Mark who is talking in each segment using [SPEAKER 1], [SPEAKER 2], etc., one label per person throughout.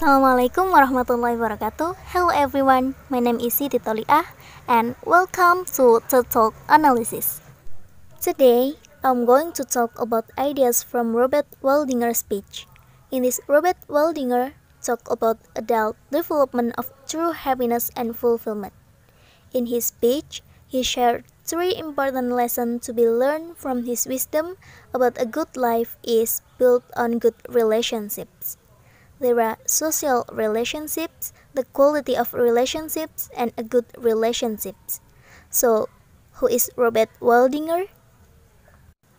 [SPEAKER 1] Assalamualaikum warahmatullahi wabarakatuh. Hello everyone, my name is Siti Toliah and welcome to TED Talk Analysis. Today, I'm going to talk about ideas from Robert Waldinger's speech. In this, Robert Waldinger talk about adult development of true happiness and fulfillment. In his speech, he shared three important lessons to be learned from his wisdom about a good life is built on good relationships. There are social relationships, the quality of relationships, and a good relationships. So, who is Robert Waldinger?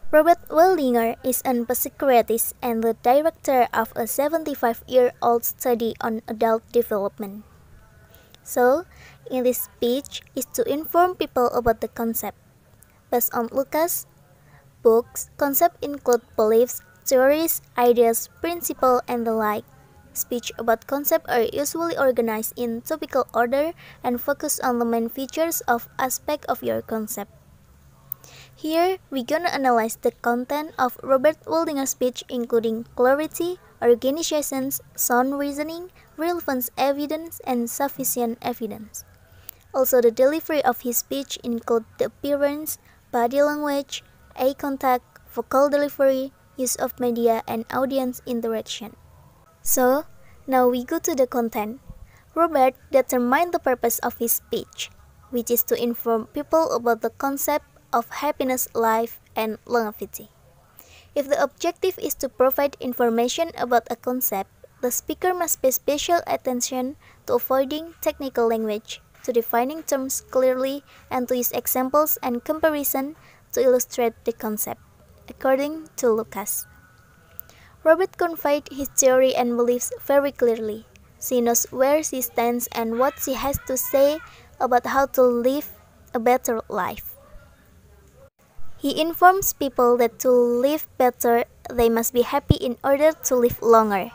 [SPEAKER 1] Robert Weldinger is an psychiatrist and the director of a 75-year-old study on adult development. So, in this speech is to inform people about the concept. Based on Lucas' books, concepts include beliefs, theories, ideas, principles, and the like. Speech about concepts are usually organized in topical order and focus on the main features of aspect of your concept. Here, we're gonna analyze the content of Robert Waldinger's speech including clarity, organization, sound reasoning, relevance evidence, and sufficient evidence. Also, the delivery of his speech include the appearance, body language, eye contact, vocal delivery, use of media, and audience interaction. So, now we go to the content. Robert determined the purpose of his speech, which is to inform people about the concept of happiness, life, and longevity. If the objective is to provide information about a concept, the speaker must pay special attention to avoiding technical language, to defining terms clearly, and to use examples and comparison to illustrate the concept, according to Lucas. Robert conveyed his theory and beliefs very clearly. She knows where she stands and what she has to say about how to live a better life. He informs people that to live better, they must be happy in order to live longer.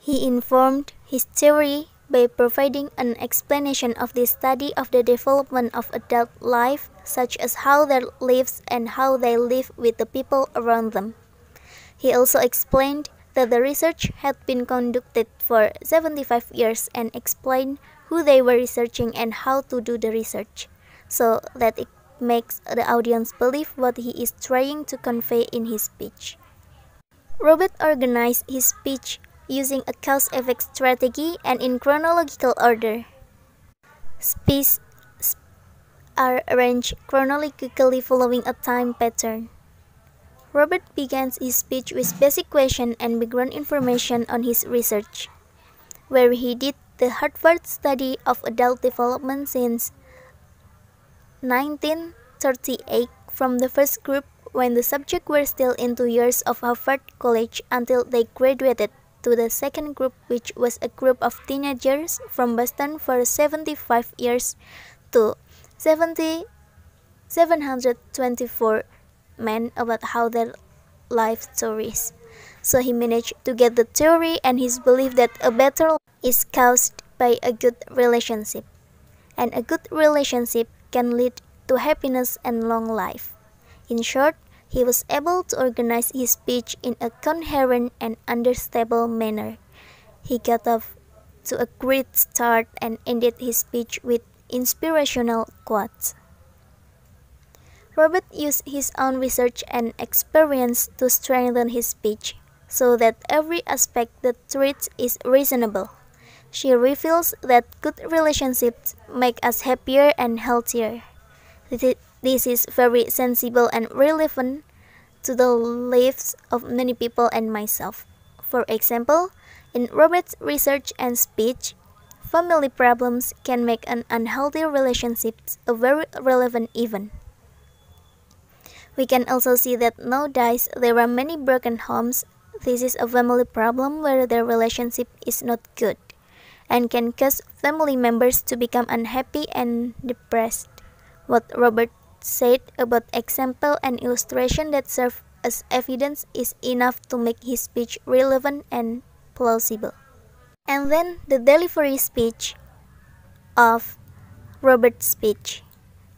[SPEAKER 1] He informed his theory by providing an explanation of the study of the development of adult life, such as how they live and how they live with the people around them. He also explained that the research had been conducted for 75 years and explained who they were researching and how to do the research, so that it makes the audience believe what he is trying to convey in his speech. Robert organized his speech using a cause effect strategy and in chronological order. Speeches are arranged chronologically following a time pattern. Robert begins his speech with basic question and background information on his research, where he did the Harvard study of adult development since 1938 from the first group when the subjects were still in two years of Harvard College until they graduated to the second group which was a group of teenagers from Boston for 75 years to 70, 724 man about how their life stories. So he managed to get the theory and his belief that a better life is caused by a good relationship. And a good relationship can lead to happiness and long life. In short, he was able to organize his speech in a coherent and understandable manner. He got off to a great start and ended his speech with inspirational quotes. Robert used his own research and experience to strengthen his speech so that every aspect that treats is reasonable. She reveals that good relationships make us happier and healthier. This is very sensible and relevant to the lives of many people and myself. For example, in Robert's research and speech, family problems can make an unhealthy relationship a very relevant event. We can also see that nowadays there are many broken homes. This is a family problem where their relationship is not good and can cause family members to become unhappy and depressed. What Robert said about example and illustration that serve as evidence is enough to make his speech relevant and plausible. And then the delivery speech of Robert's speech.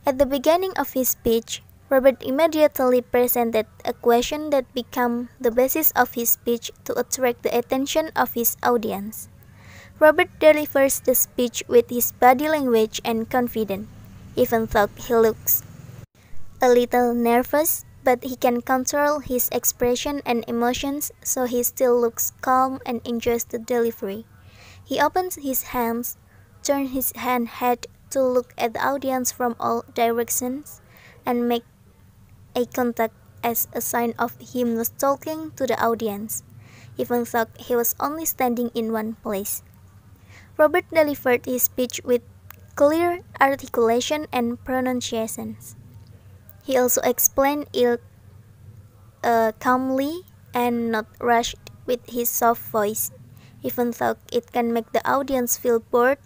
[SPEAKER 1] At the beginning of his speech, Robert immediately presented a question that became the basis of his speech to attract the attention of his audience. Robert delivers the speech with his body language and confident, even though he looks a little nervous, but he can control his expression and emotions so he still looks calm and enjoys the delivery. He opens his hands, turns his hand head to look at the audience from all directions, and make eye contact as a sign of him was talking to the audience, even though he was only standing in one place. Robert delivered his speech with clear articulation and pronunciations. He also explained it uh, calmly and not rushed with his soft voice, even though it can make the audience feel bored,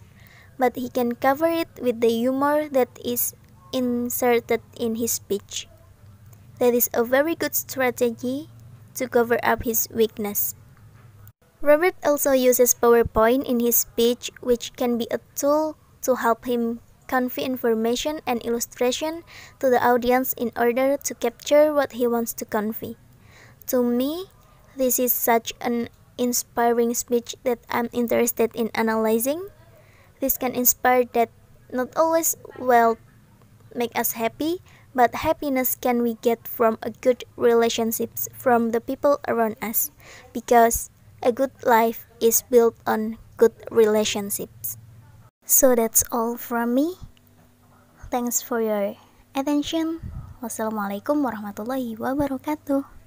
[SPEAKER 1] but he can cover it with the humor that is inserted in his speech. That is a very good strategy to cover up his weakness. Robert also uses PowerPoint in his speech, which can be a tool to help him convey information and illustration to the audience in order to capture what he wants to convey. To me, this is such an inspiring speech that I'm interested in analyzing. This can inspire that not always will make us happy, but happiness can we get from a good relationships from the people around us because a good life is built on good relationships. So that's all from me. Thanks for your attention. Wassalamualaikum warahmatullahi wabarakatuh.